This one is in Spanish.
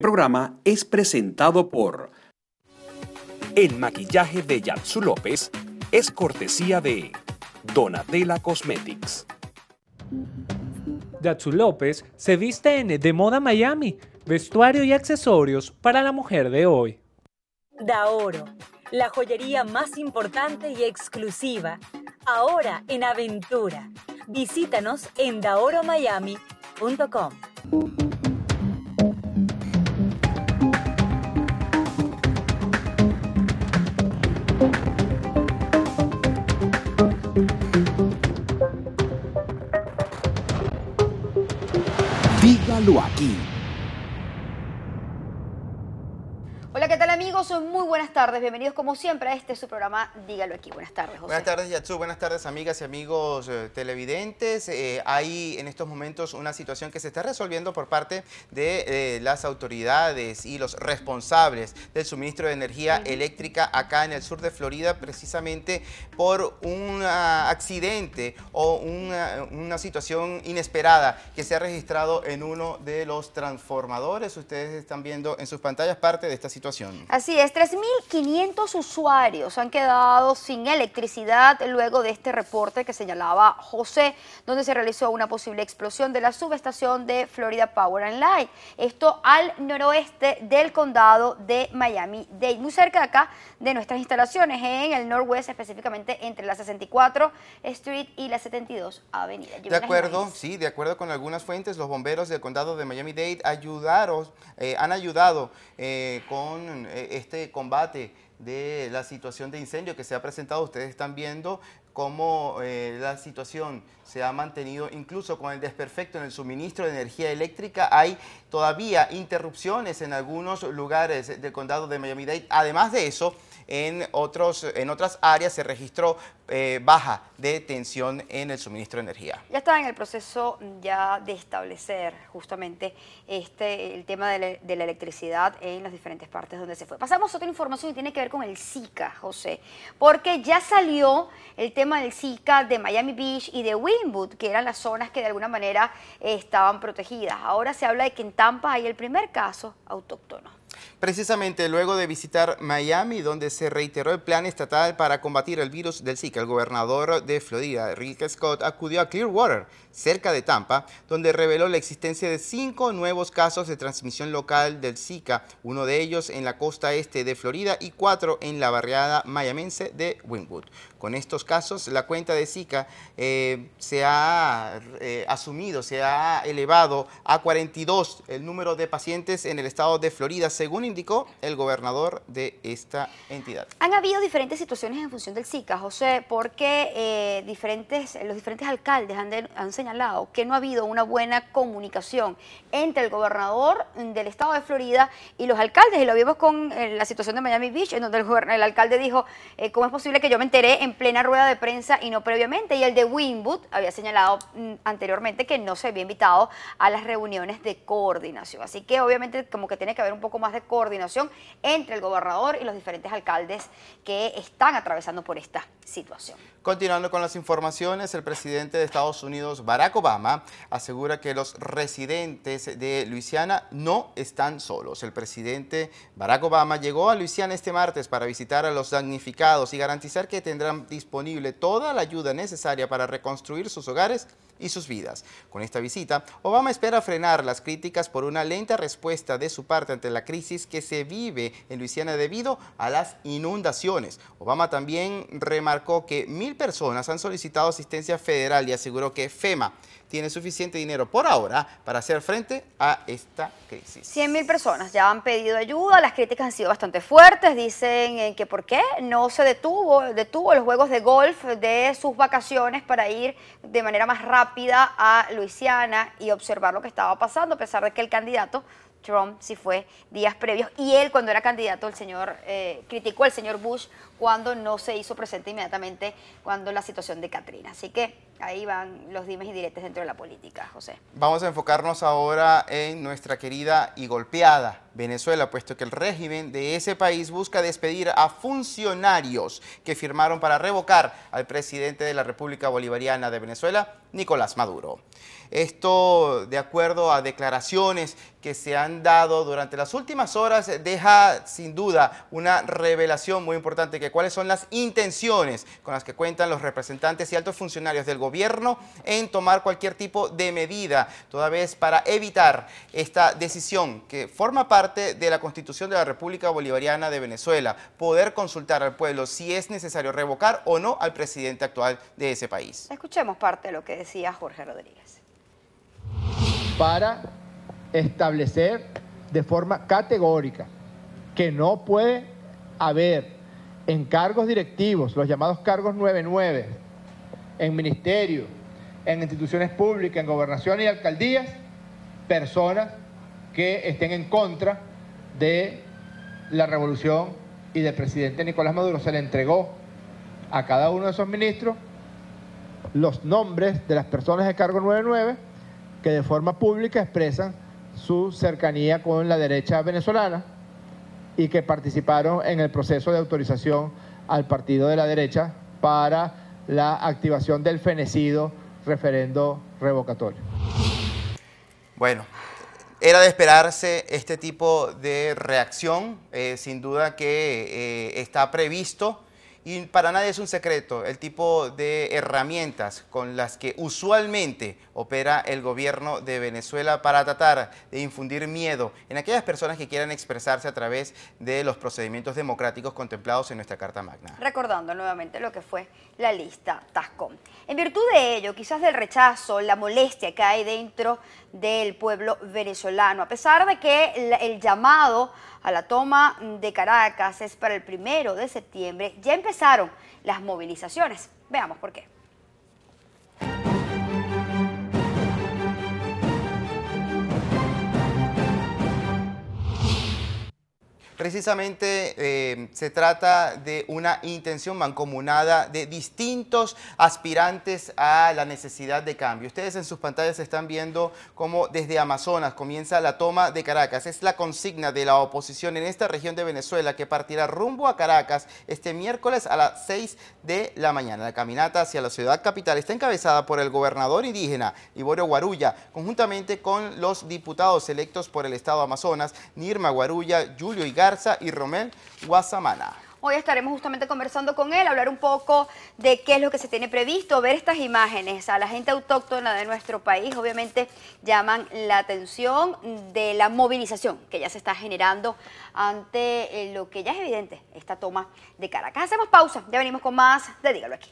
El programa es presentado por El maquillaje de Yatsu López es cortesía de Donatella Cosmetics. Yatsu López se viste en De Moda Miami, vestuario y accesorios para la mujer de hoy. Daoro, la joyería más importante y exclusiva, ahora en Aventura. Visítanos en daoromiami.com. Hola, ¿qué tal amigos? Muy buenas tardes. Bienvenidos como siempre a este su programa Dígalo aquí. Buenas tardes, José. Buenas tardes, Yatsu. Buenas tardes, amigas y amigos eh, televidentes. Eh, hay en estos momentos una situación que se está resolviendo por parte de eh, las autoridades y los responsables del suministro de energía eléctrica acá en el sur de Florida, precisamente por un ah, accidente o una situación inesperada que se ha registrado en uno de los transformadores. Ustedes están viendo en sus pantallas parte de esta situación Así es, 3.500 usuarios han quedado sin electricidad luego de este reporte que señalaba José, donde se realizó una posible explosión de la subestación de Florida Power and Light. Esto al noroeste del condado de Miami-Dade, muy cerca de acá de nuestras instalaciones, en el noroeste, específicamente entre la 64 Street y la 72 Avenida. de acuerdo, sí, de acuerdo con algunas fuentes, los bomberos del condado de Miami-Dade ayudaron, eh, han ayudado eh, con eh, este combate de la situación de incendio que se ha presentado, ustedes están viendo cómo eh, la situación se ha mantenido, incluso con el desperfecto en el suministro de energía eléctrica, hay todavía interrupciones en algunos lugares del condado de Miami-Dade. Además de eso, en, otros, en otras áreas se registró eh, baja de tensión en el suministro de energía. Ya estaba en el proceso ya de establecer justamente este, el tema de la, electricidad en las diferentes partes donde se fue. Pasamos a otra información que tiene que ver con el Zika, José, porque ya salió el tema del Zika de Miami Beach y de Wynwood, que eran las zonas que de alguna manera estaban protegidas. Ahora se habla de que en Tampa hay el primer caso autóctono. Precisamente luego de visitar Miami, donde se reiteró el plan estatal para combatir el virus del Zika. El gobernador de Florida, Rick Scott, acudió a Clearwater, cerca de Tampa, donde reveló la existencia de cinco nuevos casos de transmisión local del Zika, uno de ellos en la costa este de Florida y cuatro en la barriada mayamense de Wynwood. Con estos casos, la cuenta de Zika eh, se ha eh, asumido, se ha elevado a 42 el número de pacientes en el estado de Florida, según indicó el gobernador de esta entidad. Han habido diferentes situaciones en función del SICA, José, porque eh, diferentes, los diferentes alcaldes han, señalado que no ha habido una buena comunicación entre el gobernador del estado de Florida y los alcaldes, y lo vimos con eh, la situación de Miami Beach, en donde el, el alcalde dijo, eh, ¿cómo es posible que yo me enteré en plena rueda de prensa y no previamente? Y el de Winwood había señalado mm, anteriormente que no se había invitado a las reuniones de coordinación. Así que obviamente como que tiene que haber un poco más de coordinación entre el gobernador y los diferentes alcaldes que están atravesando por esta situación. Continuando con las informaciones, el presidente de Estados Unidos, Barack Obama, asegura que los residentes de Luisiana no están solos. El presidente Barack Obama llegó a Luisiana este martes para visitar a los damnificados y garantizar que tendrán disponible toda la ayuda necesaria para reconstruir sus hogares y sus vidas. Con esta visita, Obama espera frenar las críticas por una lenta respuesta de su parte ante la crisis que se vive en Luisiana debido a las inundaciones. Obama también remarcó que mil personas han solicitado asistencia federal y aseguró que FEMA tiene suficiente dinero por ahora para hacer frente a esta crisis. 100 mil personas ya han pedido ayuda, las críticas han sido bastante fuertes, dicen eh, que por qué no se detuvo, detuvo los juegos de golf de sus vacaciones para ir de manera más rápida a Luisiana y observar lo que estaba pasando, a pesar de que el candidato Trump sí fue días previos y él cuando era candidato el señor eh, criticó al señor Bush cuando no se hizo presente inmediatamente cuando la situación de Katrina. Así que ahí van los dimes y diretes dentro de la política, José. Vamos a enfocarnos ahora en nuestra querida y golpeada Venezuela, puesto que el régimen de ese país busca despedir a funcionarios que firmaron para revocar al presidente de la República Bolivariana de Venezuela, Nicolás Maduro. Esto, de acuerdo a declaraciones que se han dado durante las últimas horas, deja sin duda una revelación muy importante que cuáles son las intenciones con las que cuentan los representantes y altos funcionarios del gobierno en tomar cualquier tipo de medida, toda vez para evitar esta decisión que forma parte de la Constitución de la República Bolivariana de Venezuela, poder consultar al pueblo si es necesario revocar o no al presidente actual de ese país. Escuchemos parte de lo que decía Jorge Rodríguez. Para establecer de forma categórica que no puede haber en cargos directivos, los llamados cargos 99, en ministerio, en instituciones públicas, en gobernación y alcaldías, personas que estén en contra de la revolución y del presidente Nicolás Maduro. Se le entregó a cada uno de esos ministros los nombres de las personas de cargo 99 que de forma pública expresan su cercanía con la derecha venezolana y que participaron en el proceso de autorización al partido de la derecha para la activación del fenecido referendo revocatorio. Bueno, era de esperarse este tipo de reacción, eh, sin duda que eh, está previsto y para nadie es un secreto el tipo de herramientas con las que usualmente opera el gobierno de Venezuela para tratar de infundir miedo en aquellas personas que quieran expresarse a través de los procedimientos democráticos contemplados en nuestra Carta Magna. Recordando nuevamente lo que fue la lista TASCOM. En virtud de ello, quizás del rechazo, la molestia que hay dentro del pueblo venezolano, a pesar de que el llamado a la toma de Caracas es para el primero de septiembre, ya empezaron las movilizaciones. Veamos por qué. Precisamente eh, se trata de una intención mancomunada de distintos aspirantes a la necesidad de cambio. Ustedes en sus pantallas están viendo cómo desde Amazonas comienza la toma de Caracas. Es la consigna de la oposición en esta región de Venezuela que partirá rumbo a Caracas este miércoles a las 6 de la mañana. La caminata hacia la ciudad capital está encabezada por el gobernador indígena Iborio Guarulla, conjuntamente con los diputados electos por el Estado Amazonas, Nirma Guarulla, Julio Igar y Romel Guasamana. Hoy estaremos justamente conversando con él, hablar un poco de qué es lo que se tiene previsto, ver estas imágenes. A la gente autóctona de nuestro país obviamente llaman la atención de la movilización que ya se está generando ante eh, lo que ya es evidente, esta toma de Caracas. Hacemos pausa, ya venimos con más de Dígalo aquí.